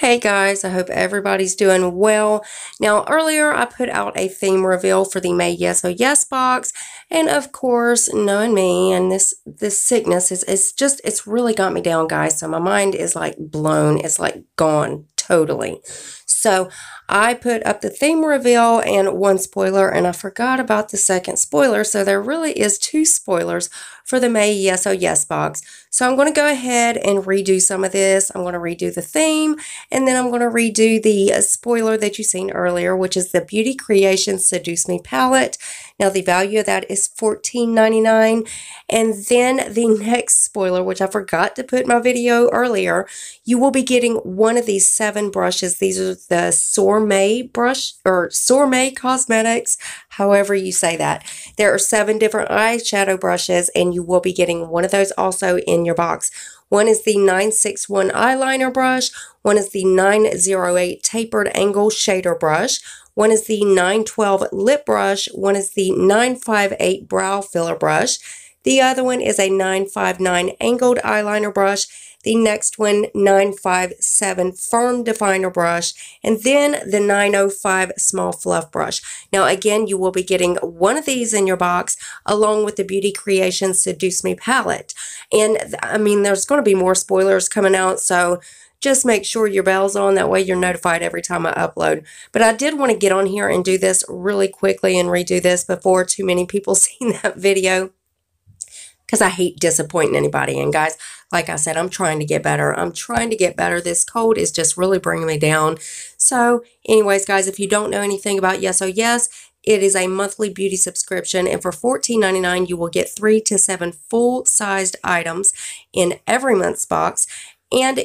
Hey guys, I hope everybody's doing well. Now, earlier I put out a theme reveal for the May Yes Oh Yes box, and of course, knowing me and this this sickness is it's just it's really got me down, guys. So my mind is like blown, it's like gone totally. So I put up the theme reveal and one spoiler, and I forgot about the second spoiler. So there really is two spoilers for the May Yes Oh Yes box. So I'm going to go ahead and redo some of this. I'm going to redo the theme, and then I'm going to redo the uh, spoiler that you seen earlier, which is the Beauty Creation Seduce Me palette. Now, the value of that is $14.99. And then the next spoiler, which I forgot to put in my video earlier, you will be getting one of these seven brushes. These are the Sourmet brush or Sourmet Cosmetics, however you say that. There are seven different eyeshadow brushes, and you will be getting one of those also in your box. One is the 961 eyeliner brush. One is the 908 tapered angle shader brush. One is the 912 lip brush. One is the 958 brow filler brush. The other one is a 959 angled eyeliner brush. The next one, 957 firm definer brush, and then the 905 small fluff brush. Now, again, you will be getting one of these in your box along with the Beauty Creation Seduce Me palette. And I mean, there's going to be more spoilers coming out. So just make sure your bell's on. That way you're notified every time I upload. But I did want to get on here and do this really quickly and redo this before too many people seen that video because I hate disappointing anybody. And guys, like I said, I'm trying to get better. I'm trying to get better. This cold is just really bringing me down. So anyways, guys, if you don't know anything about Yes Oh Yes, it is a monthly beauty subscription, and for $14.99, you will get three to seven full sized items in every month's box. And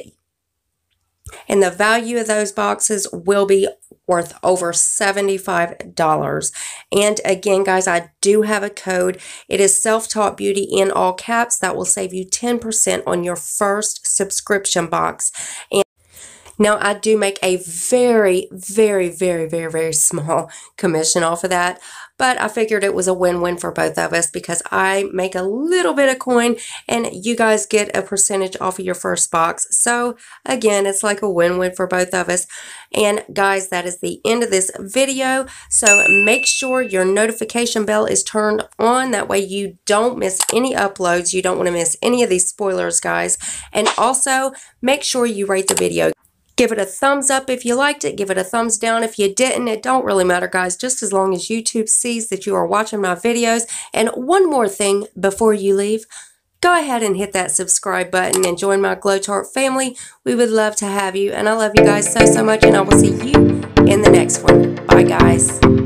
and the value of those boxes will be worth over $75. And again, guys, I do have a code. It is Self Taught Beauty in all caps. That will save you 10% on your first subscription box. And now, I do make a very, very, very, very, very small commission off of that, but I figured it was a win win for both of us because I make a little bit of coin and you guys get a percentage off of your first box. So, again, it's like a win win for both of us. And, guys, that is the end of this video. So, make sure your notification bell is turned on. That way, you don't miss any uploads. You don't want to miss any of these spoilers, guys. And also, make sure you rate the video. Give it a thumbs up if you liked it. Give it a thumbs down if you didn't. It don't really matter, guys, just as long as YouTube sees that you are watching my videos. And one more thing before you leave, go ahead and hit that subscribe button and join my Glow Glowtart family. We would love to have you, and I love you guys so, so much, and I will see you in the next one. Bye, guys.